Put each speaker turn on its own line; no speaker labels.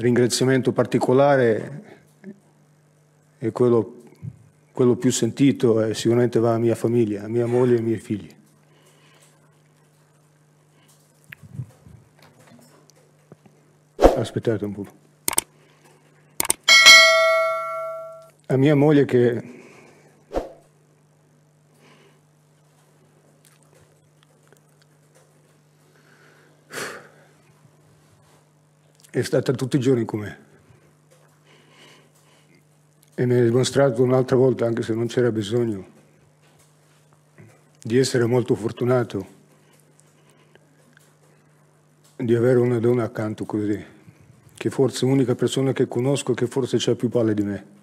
ringraziamento particolare è quello, quello più sentito eh, sicuramente va a mia famiglia, a mia moglie e ai miei figli. Aspettate un po'. A mia moglie che è stata tutti i giorni con me. E mi ha dimostrato un'altra volta, anche se non c'era bisogno, di essere molto fortunato, di avere una donna accanto così, che forse è l'unica persona che conosco che forse c'è più palle di me.